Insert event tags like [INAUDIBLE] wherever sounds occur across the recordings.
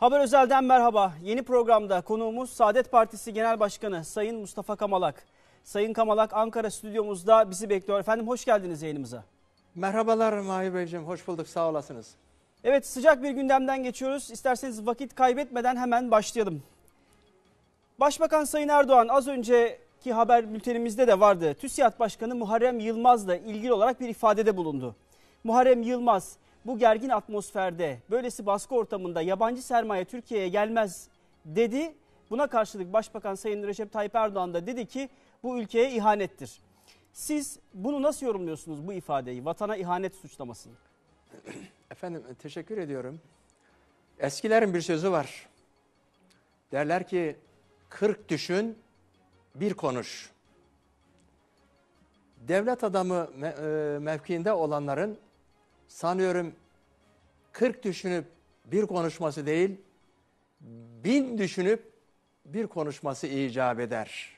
Haber Özel'den merhaba. Yeni programda konuğumuz Saadet Partisi Genel Başkanı Sayın Mustafa Kamalak. Sayın Kamalak Ankara stüdyomuzda bizi bekliyor. Efendim hoş geldiniz yayınımıza. Merhabalar Mahir Beyciğim. Hoş bulduk. Sağ olasınız. Evet sıcak bir gündemden geçiyoruz. İsterseniz vakit kaybetmeden hemen başlayalım. Başbakan Sayın Erdoğan az önce ki haber bültenimizde de vardı. TÜSİAD Başkanı Muharrem Yılmaz'la ilgili olarak bir ifadede bulundu. Muharrem Yılmaz bu gergin atmosferde böylesi baskı ortamında yabancı sermaye Türkiye'ye gelmez dedi. Buna karşılık Başbakan Sayın Recep Tayyip Erdoğan da dedi ki bu ülkeye ihanettir. Siz bunu nasıl yorumluyorsunuz bu ifadeyi, vatana ihanet suçlamasını? Efendim teşekkür ediyorum. Eskilerin bir sözü var. Derler ki 40 düşün bir konuş. Devlet adamı e, mevkiinde olanların sanıyorum 40 düşünüp bir konuşması değil, bin düşünüp bir konuşması icap eder.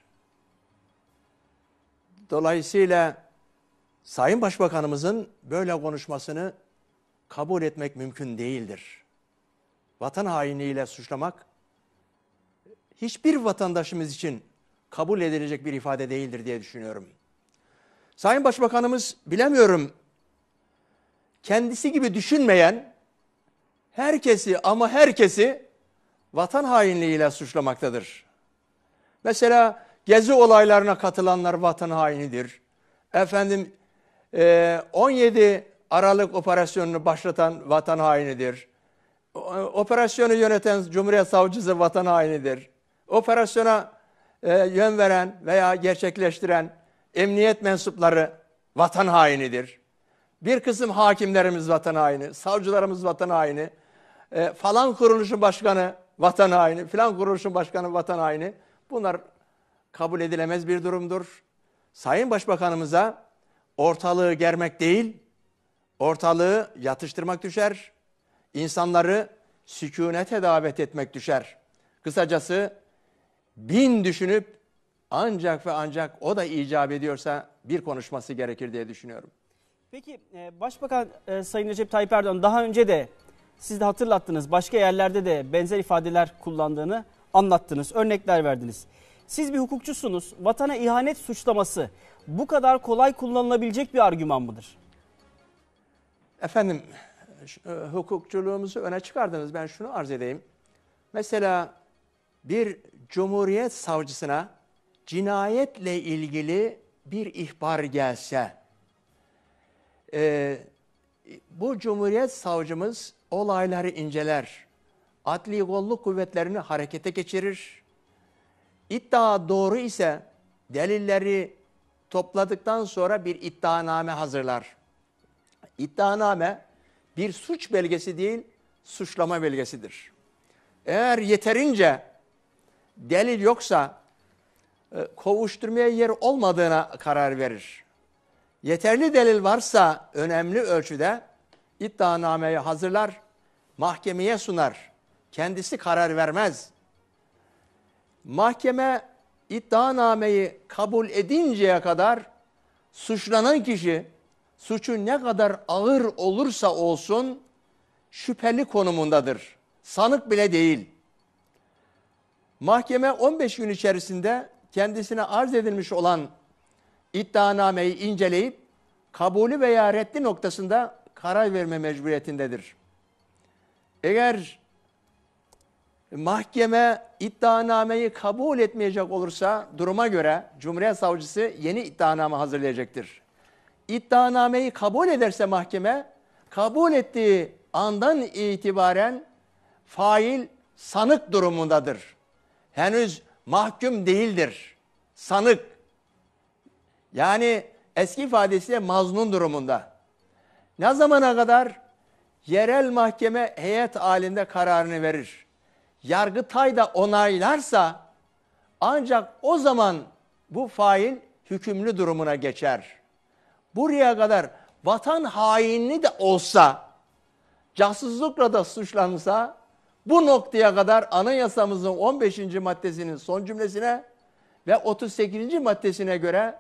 Dolayısıyla Sayın Başbakanımızın böyle konuşmasını kabul etmek mümkün değildir. Vatan hainliğiyle suçlamak hiçbir vatandaşımız için kabul edilecek bir ifade değildir diye düşünüyorum. Sayın Başbakanımız bilemiyorum kendisi gibi düşünmeyen herkesi ama herkesi vatan hainliğiyle suçlamaktadır. Mesela gezi olaylarına katılanlar vatan hainidir. Efendim 17 e, Aralık operasyonunu başlatan vatan hainidir. E, operasyonu yöneten Cumhuriyet Savcısı vatan hainidir. Operasyona e, yön veren veya gerçekleştiren emniyet mensupları vatan hainidir. Bir kısım hakimlerimiz vatan haini, savcılarımız vatan haini, e, falan kuruluşun başkanı vatan haini, filan kuruluşun başkanı vatan haini. Bunlar kabul edilemez bir durumdur. Sayın Başbakanımıza ortalığı germek değil, ortalığı yatıştırmak düşer. İnsanları sükunete davet etmek düşer. Kısacası bin düşünüp ancak ve ancak o da icap ediyorsa bir konuşması gerekir diye düşünüyorum. Peki e, Başbakan e, Sayın Recep Tayyip Erdoğan daha önce de siz de hatırlattınız başka yerlerde de benzer ifadeler kullandığını anlattınız, örnekler verdiniz. Siz bir hukukçusunuz. Vatana ihanet suçlaması bu kadar kolay kullanılabilecek bir argüman mıdır? Efendim, e, hukukçuluğumuzu öne çıkardınız. Ben şunu arz edeyim. Mesela bir Cumhuriyet savcısına cinayetle ilgili bir ihbar gelse, e, bu Cumhuriyet savcımız olayları inceler, adli kolluk kuvvetlerini harekete geçirir. İddia doğru ise delilleri topladıktan sonra bir iddianame hazırlar. İddianame bir suç belgesi değil, suçlama belgesidir. Eğer yeterince delil yoksa e, kovuşturmaya yer olmadığına karar verir. Yeterli delil varsa önemli ölçüde iddianameyi hazırlar, mahkemeye sunar. Kendisi karar vermez. Mahkeme iddianameyi kabul edinceye kadar suçlanan kişi suçun ne kadar ağır olursa olsun şüpheli konumundadır. Sanık bile değil. Mahkeme 15 gün içerisinde kendisine arz edilmiş olan iddianameyi inceleyip kabulü veya reddi noktasında karar verme mecburiyetindedir. Eğer mahkeme iddianameyi kabul etmeyecek olursa duruma göre Cumhuriyet Savcısı yeni iddianame hazırlayacaktır. İddianameyi kabul ederse mahkeme kabul ettiği andan itibaren fail sanık durumundadır henüz mahkum değildir. Sanık. Yani eski ifadesiyle maznun durumunda. Ne zamana kadar? Yerel mahkeme heyet halinde kararını verir. Yargıtay da onaylarsa ancak o zaman bu fail hükümlü durumuna geçer. Buraya kadar vatan hainli de olsa, casuslukla da suçlansa bu noktaya kadar anayasamızın 15. maddesinin son cümlesine ve 38. maddesine göre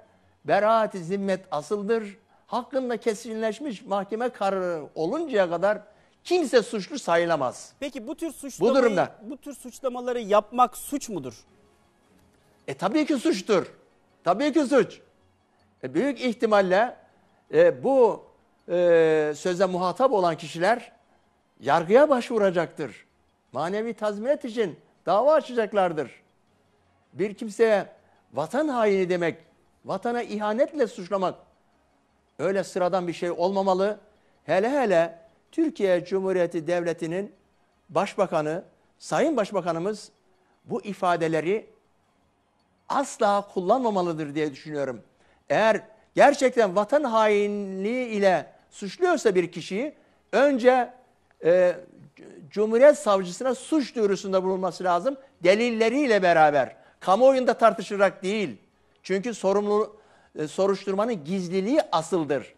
beraat-i zimmet asıldır. Hakkında kesinleşmiş mahkeme kararı oluncaya kadar kimse suçlu sayılamaz. Peki bu tür bu durumda bu tür suçlamaları yapmak suç mudur? E tabii ki suçtur. Tabii ki suç. E, büyük ihtimalle e, bu e, söze muhatap olan kişiler yargıya başvuracaktır manevi tazminat için dava açacaklardır. Bir kimseye vatan haini demek, vatana ihanetle suçlamak öyle sıradan bir şey olmamalı. Hele hele Türkiye Cumhuriyeti Devleti'nin başbakanı, sayın başbakanımız bu ifadeleri asla kullanmamalıdır diye düşünüyorum. Eğer gerçekten vatan hainliği ile suçluyorsa bir kişiyi önce e, Cumhuriyet Savcısına suç duyurusunda bulunması lazım. Delilleriyle beraber. Kamuoyunda tartışarak değil. Çünkü sorumlu e, soruşturmanın gizliliği asıldır.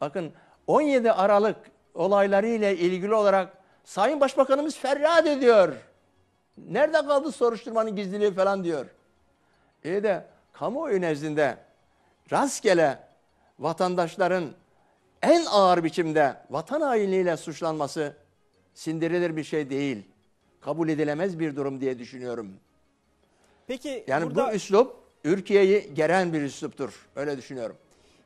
Bakın 17 Aralık olaylarıyla ilgili olarak Sayın Başbakanımız feryat ediyor. Nerede kaldı soruşturmanın gizliliği falan diyor. İyi e de kamuoyu nezdinde rastgele vatandaşların en ağır biçimde vatan hainliğiyle suçlanması sindirilir bir şey değil. Kabul edilemez bir durum diye düşünüyorum. Peki yani burada... bu üslup Türkiye'yi geren bir üsluptur. Öyle düşünüyorum.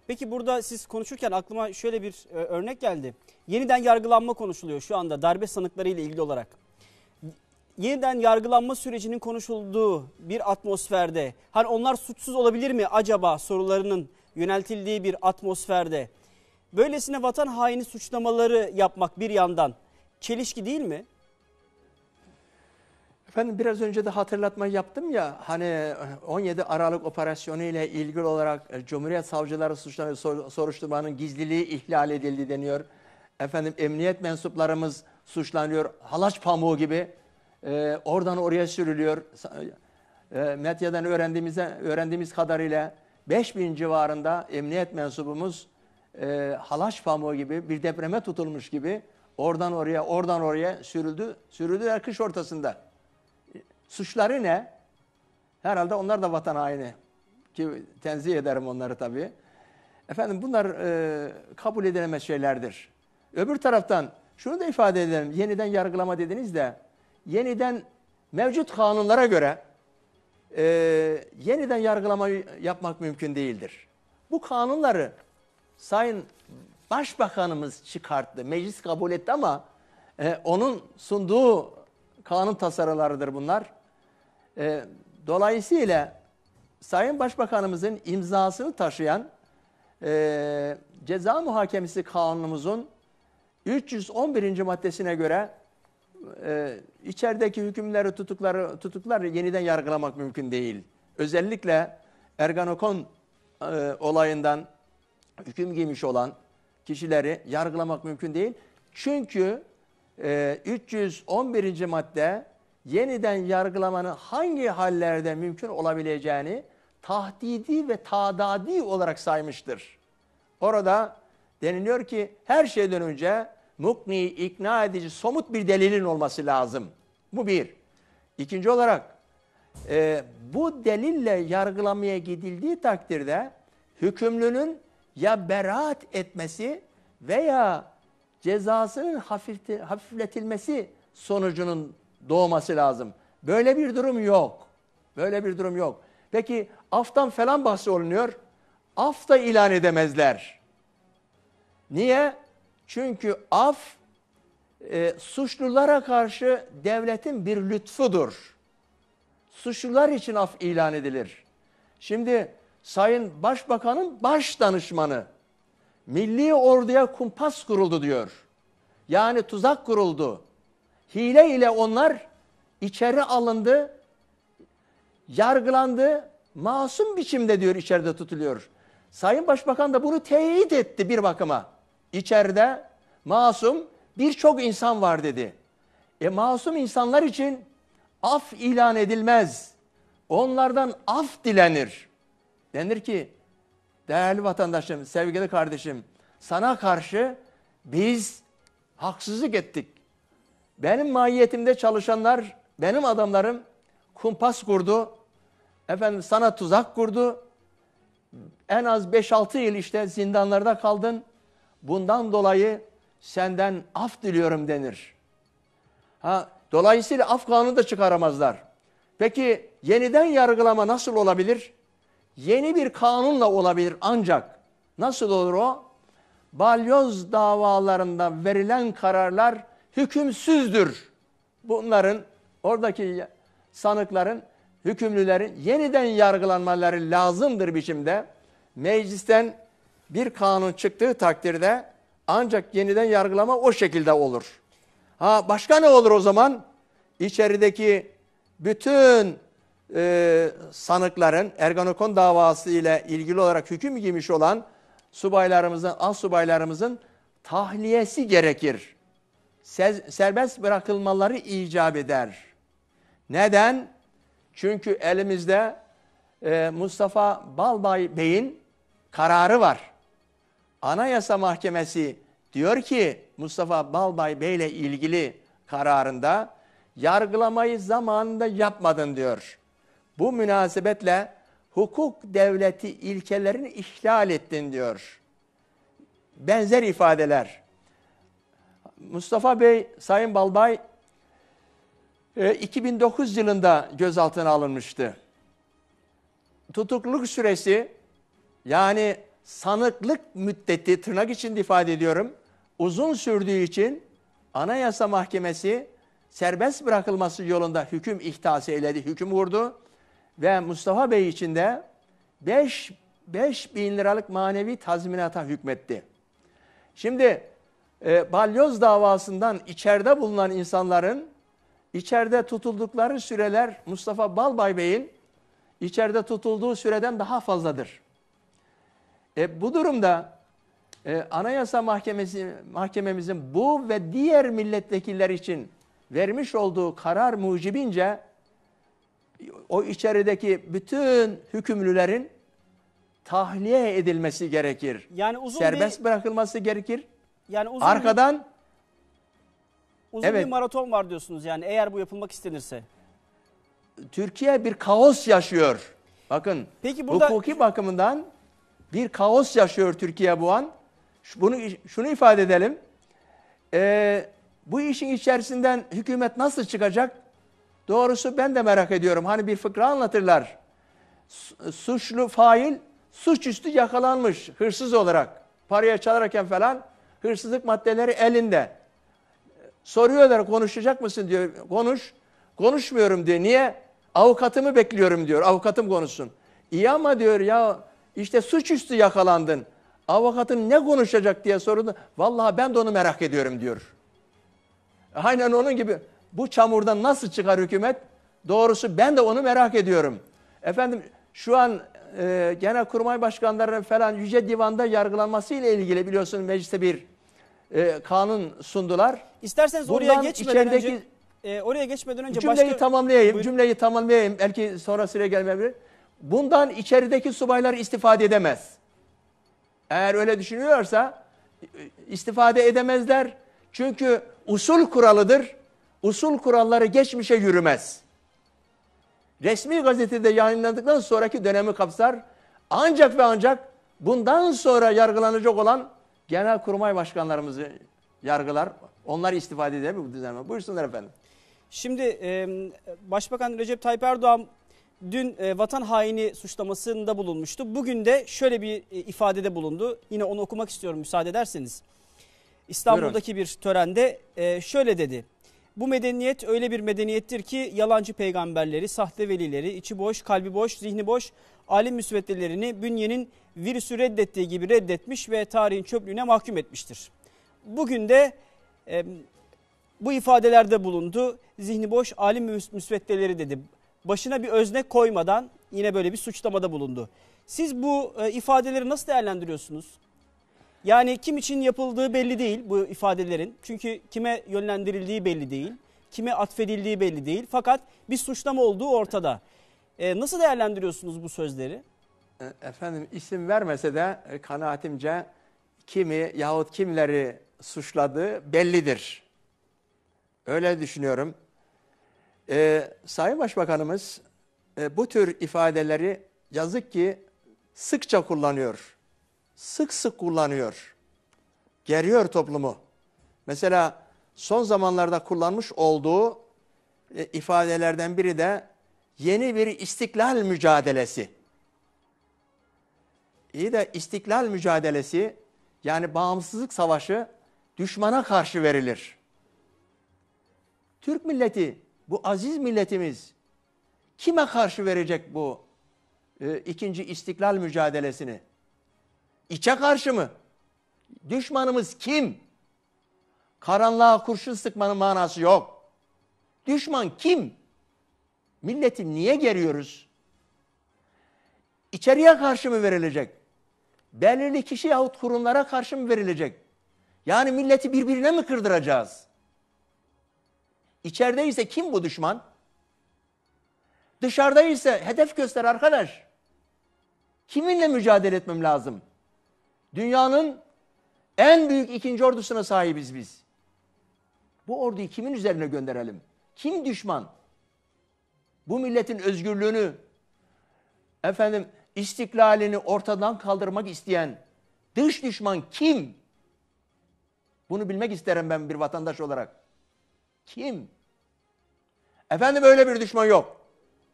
Peki burada siz konuşurken aklıma şöyle bir e, örnek geldi. Yeniden yargılanma konuşuluyor şu anda darbe sanıkları ile ilgili olarak. Yeniden yargılanma sürecinin konuşulduğu bir atmosferde hani onlar suçsuz olabilir mi acaba sorularının yöneltildiği bir atmosferde böylesine vatan haini suçlamaları yapmak bir yandan çelişki değil mi? Efendim biraz önce de hatırlatma yaptım ya hani 17 e, Aralık operasyonu ile ilgili olarak e, Cumhuriyet Savcıları soruşturmanın gizliliği ihlal edildi deniyor. Efendim emniyet mensuplarımız suçlanıyor halaç pamuğu gibi e, oradan oraya sürülüyor. E, Medya'dan öğrendiğimize, öğrendiğimiz kadarıyla 5000 civarında emniyet mensubumuz e, halaç pamuğu gibi bir depreme tutulmuş gibi Oradan oraya, oradan oraya sürüldü. Sürüldüler kış ortasında. Suçları ne? Herhalde onlar da vatan haini. Ki tenzih ederim onları tabii. Efendim bunlar e, kabul edilemez şeylerdir. Öbür taraftan şunu da ifade edelim. Yeniden yargılama dediniz de yeniden mevcut kanunlara göre e, yeniden yargılama yapmak mümkün değildir. Bu kanunları Sayın başbakanımız çıkarttı. Meclis kabul etti ama e, onun sunduğu kanun tasarılarıdır bunlar. E, dolayısıyla Sayın Başbakanımızın imzasını taşıyan e, ceza muhakemesi kanunumuzun 311. maddesine göre e, içerideki hükümleri tutukları tutuklar yeniden yargılamak mümkün değil. Özellikle Erganokon e, olayından hüküm giymiş olan kişileri yargılamak mümkün değil. Çünkü e, 311. madde yeniden yargılamanın hangi hallerde mümkün olabileceğini tahdidi ve tadadi olarak saymıştır. Orada deniliyor ki her şeyden önce mukni, ikna edici, somut bir delilin olması lazım. Bu bir. İkinci olarak e, bu delille yargılamaya gidildiği takdirde hükümlünün ya beraat etmesi veya cezasının hafifletilmesi sonucunun doğması lazım. Böyle bir durum yok. Böyle bir durum yok. Peki aftan falan bahsi olunuyor. Af da ilan edemezler. Niye? Çünkü af e, suçlulara karşı devletin bir lütfudur. Suçlular için af ilan edilir. Şimdi Sayın Başbakan'ın baş danışmanı milli orduya kumpas kuruldu diyor. Yani tuzak kuruldu. Hile ile onlar içeri alındı, yargılandı, masum biçimde diyor içeride tutuluyor. Sayın Başbakan da bunu teyit etti bir bakıma. İçeride masum birçok insan var dedi. E masum insanlar için af ilan edilmez. Onlardan af dilenir. Denir ki değerli vatandaşım, sevgili kardeşim sana karşı biz haksızlık ettik. Benim mahiyetimde çalışanlar, benim adamlarım kumpas kurdu. Efendim sana tuzak kurdu. En az 5-6 yıl işte zindanlarda kaldın. Bundan dolayı senden af diliyorum denir. Ha, dolayısıyla af kanunu da çıkaramazlar. Peki yeniden yargılama nasıl olabilir? Yeni bir kanunla olabilir ancak nasıl olur o? Balyoz davalarında verilen kararlar hükümsüzdür. Bunların oradaki sanıkların, hükümlülerin yeniden yargılanmaları lazımdır biçimde. Meclisten bir kanun çıktığı takdirde ancak yeniden yargılama o şekilde olur. Ha başka ne olur o zaman? İçerideki bütün e, sanıkların Ergonokon davası ile ilgili olarak hüküm giymiş olan subaylarımızın, az subaylarımızın tahliyesi gerekir. Serbest bırakılmaları icap eder. Neden? Çünkü elimizde e, Mustafa Balbay Bey'in kararı var. Anayasa Mahkemesi diyor ki Mustafa Balbay Bey ile ilgili kararında yargılamayı zamanında yapmadın diyor. Bu münasebetle hukuk devleti ilkelerini ihlal ettin diyor. Benzer ifadeler. Mustafa Bey, Sayın Balbay 2009 e, yılında gözaltına alınmıştı. Tutukluluk süresi yani sanıklık müddeti tırnak içinde ifade ediyorum uzun sürdüğü için Anayasa Mahkemesi serbest bırakılması yolunda hüküm ihtası eyledi, hüküm vurdu. Ve Mustafa Bey için de 5, 5 bin liralık manevi tazminata hükmetti. Şimdi e, balyoz davasından içeride bulunan insanların içeride tutuldukları süreler Mustafa Balbay Bey'in içeride tutulduğu süreden daha fazladır. E, bu durumda e, Anayasa Mahkemesi mahkememizin bu ve diğer milletvekiller için vermiş olduğu karar mucibince o içerideki bütün hükümlülerin tahliye edilmesi gerekir. Yani uzun serbest bir, bırakılması gerekir. Yani uzun arkadan bir, uzun evet, bir maraton var diyorsunuz yani eğer bu yapılmak istenirse. Türkiye bir kaos yaşıyor. Bakın Peki burada, hukuki bakımından bir kaos yaşıyor Türkiye bu an. Bunu şunu ifade edelim. Ee, bu işin içerisinden hükümet nasıl çıkacak? Doğrusu ben de merak ediyorum. Hani bir fıkra anlatırlar. Suçlu fail suçüstü yakalanmış hırsız olarak. Paraya çalarken falan hırsızlık maddeleri elinde. Soruyorlar konuşacak mısın diyor. Konuş. Konuşmuyorum diyor. Niye? Avukatımı bekliyorum diyor. Avukatım konuşsun. İyi ama diyor ya işte suçüstü yakalandın. Avukatın ne konuşacak diye sordu. Vallahi ben de onu merak ediyorum diyor. Aynen onun gibi. Bu çamurdan nasıl çıkar hükümet? Doğrusu ben de onu merak ediyorum. Efendim şu an e, Genelkurmay Başkanları'nın falan Yüce Divan'da yargılanması ile ilgili biliyorsunuz mecliste bir e, kanun sundular. İsterseniz Bundan oraya geçmeden önce e, oraya geçmeden önce cümleyi başka... tamamlayayım. Buyurun. Cümleyi tamamlayayım. Belki sonra süre gelmeyebilir. Bundan içerideki subaylar istifade edemez. Eğer öyle düşünüyorsa e, istifade edemezler. Çünkü usul kuralıdır usul kuralları geçmişe yürümez. Resmi gazetede yayınlandıktan sonraki dönemi kapsar. Ancak ve ancak bundan sonra yargılanacak olan genel kurmay başkanlarımızı yargılar. Onlar istifade eder mi bu düzenle? Buyursunlar efendim. Şimdi e, Başbakan Recep Tayyip Erdoğan dün e, vatan haini suçlamasında bulunmuştu. Bugün de şöyle bir e, ifadede bulundu. Yine onu okumak istiyorum müsaade ederseniz. İstanbul'daki Buyurun. bir törende şöyle dedi. Bu medeniyet öyle bir medeniyettir ki yalancı peygamberleri, sahte velileri, içi boş, kalbi boş, zihni boş alim müsveddelerini bünyenin virüsü reddettiği gibi reddetmiş ve tarihin çöplüğüne mahkum etmiştir. Bugün de e, bu ifadelerde bulundu. Zihni boş alim müsveddeleri dedi. Başına bir özne koymadan yine böyle bir suçlamada bulundu. Siz bu e, ifadeleri nasıl değerlendiriyorsunuz? Yani kim için yapıldığı belli değil bu ifadelerin. Çünkü kime yönlendirildiği belli değil. Kime atfedildiği belli değil. Fakat bir suçlama olduğu ortada. E, nasıl değerlendiriyorsunuz bu sözleri? E, efendim isim vermese de e, kanaatimce kimi yahut kimleri suçladığı bellidir. Öyle düşünüyorum. Ee, Sayın Başbakanımız e, bu tür ifadeleri yazık ki sıkça kullanıyor sık sık kullanıyor. Geriyor toplumu. Mesela son zamanlarda kullanmış olduğu e, ifadelerden biri de yeni bir istiklal mücadelesi. İyi de istiklal mücadelesi yani bağımsızlık savaşı düşmana karşı verilir. Türk milleti, bu aziz milletimiz kime karşı verecek bu e, ikinci istiklal mücadelesini? İçe karşı mı? Düşmanımız kim? Karanlığa kurşun sıkmanın manası yok. Düşman kim? Milleti niye geriyoruz? İçeriye karşı mı verilecek? Belirli kişi yahut kurumlara karşı mı verilecek? Yani milleti birbirine mi kırdıracağız? İçeride ise kim bu düşman? Dışarıda ise hedef göster arkadaş. Kiminle mücadele etmem lazım? Dünyanın en büyük ikinci ordusuna sahibiz biz. Bu orduyu kimin üzerine gönderelim? Kim düşman? Bu milletin özgürlüğünü, efendim istiklalini ortadan kaldırmak isteyen dış düşman kim? Bunu bilmek isterim ben bir vatandaş olarak. Kim? Efendim öyle bir düşman yok.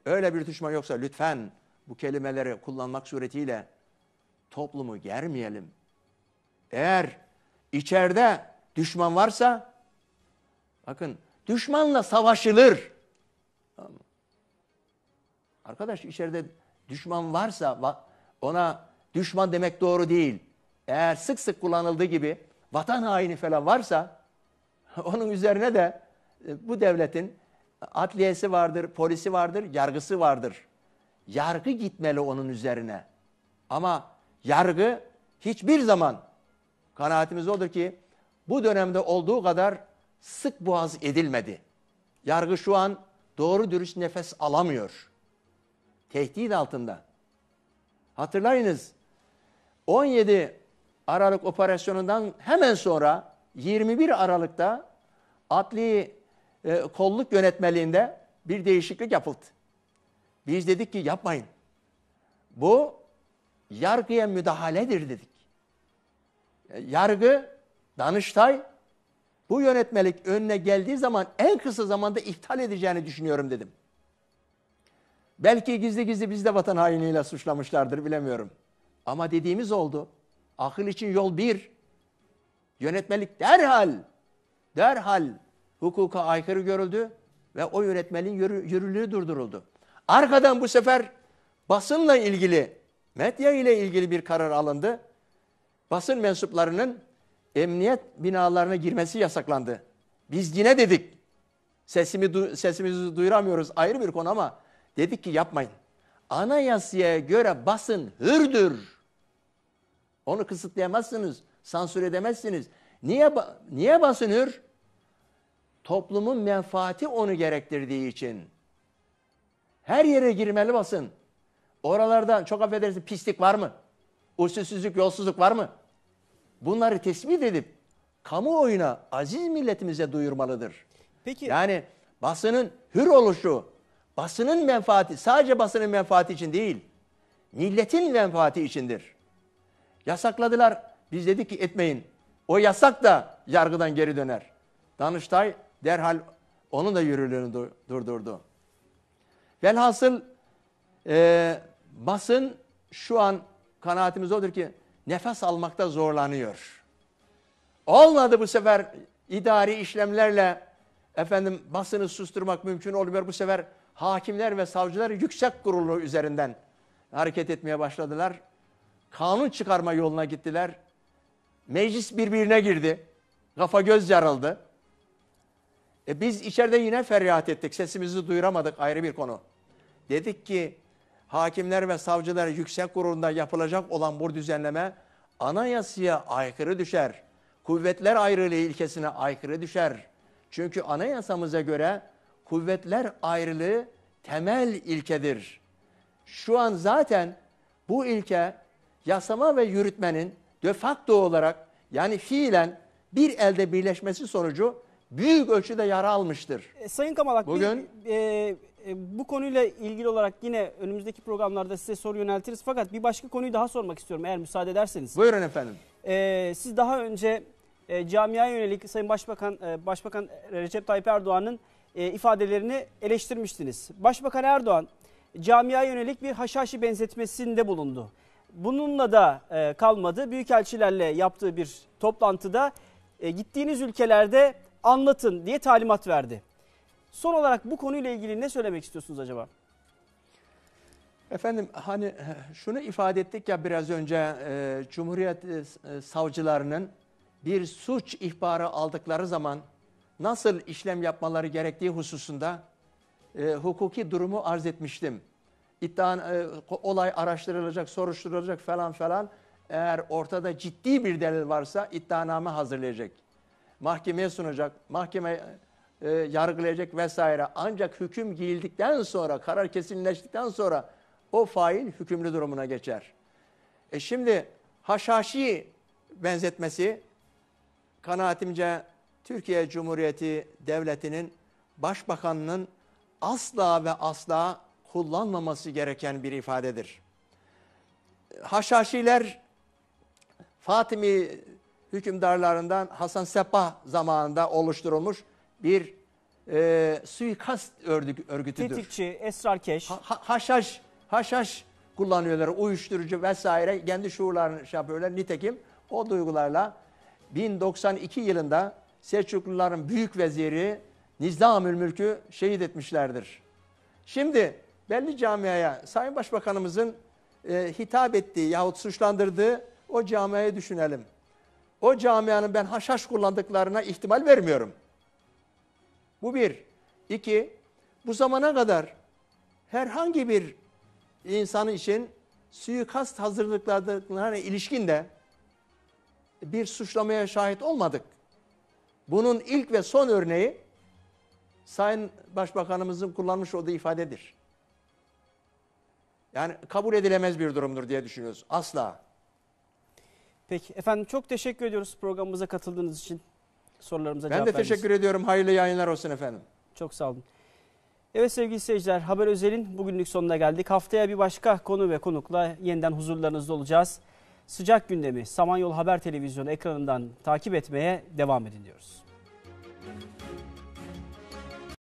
Öyle bir düşman yoksa lütfen bu kelimeleri kullanmak suretiyle toplumu germeyelim. Eğer içeride düşman varsa bakın düşmanla savaşılır. Arkadaş içeride düşman varsa ona düşman demek doğru değil. Eğer sık sık kullanıldığı gibi vatan haini falan varsa [LAUGHS] onun üzerine de e, bu devletin adliyesi vardır, polisi vardır, yargısı vardır. Yargı gitmeli onun üzerine. Ama yargı hiçbir zaman kanaatimiz odur ki bu dönemde olduğu kadar sık boğaz edilmedi. Yargı şu an doğru dürüst nefes alamıyor. Tehdit altında. Hatırlayınız 17 Aralık operasyonundan hemen sonra 21 Aralık'ta adli e, kolluk yönetmeliğinde bir değişiklik yapıldı. Biz dedik ki yapmayın. Bu yargıya müdahaledir dedik. E, yargı, Danıştay bu yönetmelik önüne geldiği zaman en kısa zamanda iptal edeceğini düşünüyorum dedim. Belki gizli gizli biz de vatan hainiyle suçlamışlardır bilemiyorum. Ama dediğimiz oldu. Akıl için yol bir. Yönetmelik derhal, derhal hukuka aykırı görüldü ve o yönetmenin yürürlüğü durduruldu. Arkadan bu sefer basınla ilgili medya ile ilgili bir karar alındı. Basın mensuplarının emniyet binalarına girmesi yasaklandı. Biz yine dedik. Sesimi, sesimizi duyuramıyoruz ayrı bir konu ama dedik ki yapmayın. Anayasaya göre basın hürdür. Onu kısıtlayamazsınız, sansür edemezsiniz. Niye, niye basın hür? Toplumun menfaati onu gerektirdiği için. Her yere girmeli basın. Oralardan çok affedersin pislik var mı? Usulsüzlük, yolsuzluk var mı? Bunları tespit edip kamuoyuna, aziz milletimize duyurmalıdır. Peki. Yani basının hür oluşu, basının menfaati, sadece basının menfaati için değil, milletin menfaati içindir. Yasakladılar, biz dedik ki etmeyin. O yasak da yargıdan geri döner. Danıştay derhal onun da yürürlüğünü durdurdu. Velhasıl e, basın şu an kanaatimiz odur ki nefes almakta zorlanıyor. Olmadı bu sefer idari işlemlerle efendim basını susturmak mümkün olmuyor. Bu sefer hakimler ve savcılar yüksek kurulu üzerinden hareket etmeye başladılar. Kanun çıkarma yoluna gittiler. Meclis birbirine girdi. Kafa göz yarıldı. E biz içeride yine feryat ettik. Sesimizi duyuramadık ayrı bir konu. Dedik ki hakimler ve savcılar yüksek kurulunda yapılacak olan bu düzenleme anayasaya aykırı düşer. Kuvvetler ayrılığı ilkesine aykırı düşer. Çünkü anayasamıza göre kuvvetler ayrılığı temel ilkedir. Şu an zaten bu ilke yasama ve yürütmenin de facto olarak yani fiilen bir elde birleşmesi sonucu büyük ölçüde yara almıştır. E, Sayın Kamalak, bugün bir, e, e, bu konuyla ilgili olarak yine önümüzdeki programlarda size soru yöneltiriz. Fakat bir başka konuyu daha sormak istiyorum eğer müsaade ederseniz. Buyurun efendim. Ee, siz daha önce e, camiaya yönelik Sayın Başbakan e, Başbakan Recep Tayyip Erdoğan'ın e, ifadelerini eleştirmiştiniz. Başbakan Erdoğan camiaya yönelik bir haşhaşi benzetmesinde bulundu. Bununla da e, kalmadı. Büyükelçilerle yaptığı bir toplantıda e, gittiğiniz ülkelerde anlatın diye talimat verdi. Son olarak bu konuyla ilgili ne söylemek istiyorsunuz acaba? Efendim hani e, şunu ifade ettik ya biraz önce e, Cumhuriyet e, e, savcılarının bir suç ihbarı aldıkları zaman nasıl işlem yapmaları gerektiği hususunda e, hukuki durumu arz etmiştim. İddia, e, olay araştırılacak, soruşturulacak falan falan. Eğer ortada ciddi bir delil varsa iddianame hazırlayacak. Mahkemeye sunacak. Mahkeme e, yargılayacak vesaire. Ancak hüküm giyildikten sonra, karar kesinleştikten sonra o fail hükümlü durumuna geçer. E şimdi haşhaşi benzetmesi kanaatimce Türkiye Cumhuriyeti Devleti'nin başbakanının asla ve asla kullanmaması gereken bir ifadedir. Haşhaşiler Fatimi hükümdarlarından Hasan Sepah zamanında oluşturulmuş bir e, suikast örgü, örgütüdür. Tetikçi, esrarkeş. Ha, ha, haşhaş, haşhaş kullanıyorlar, uyuşturucu vesaire kendi şuurlarını şey yapıyorlar. Nitekim o duygularla 1092 yılında Selçukluların büyük veziri Nizamül Mülk'ü şehit etmişlerdir. Şimdi belli camiaya Sayın Başbakanımızın e, hitap ettiği yahut suçlandırdığı o camiayı düşünelim. O camianın ben haşhaş kullandıklarına ihtimal vermiyorum. Bu bir. İki, bu zamana kadar herhangi bir insan için suikast hazırlıklarına ilişkin de bir suçlamaya şahit olmadık. Bunun ilk ve son örneği Sayın Başbakanımızın kullanmış olduğu ifadedir. Yani kabul edilemez bir durumdur diye düşünüyoruz. Asla. Peki efendim çok teşekkür ediyoruz programımıza katıldığınız için sorularımıza ben cevap Ben de teşekkür ediyorum. Hayırlı yayınlar olsun efendim. Çok sağ olun. Evet sevgili seyirciler Haber Özel'in bugünlük sonuna geldik. Haftaya bir başka konu ve konukla yeniden huzurlarınızda olacağız. Sıcak gündemi Samanyolu Haber Televizyonu ekranından takip etmeye devam edin diyoruz.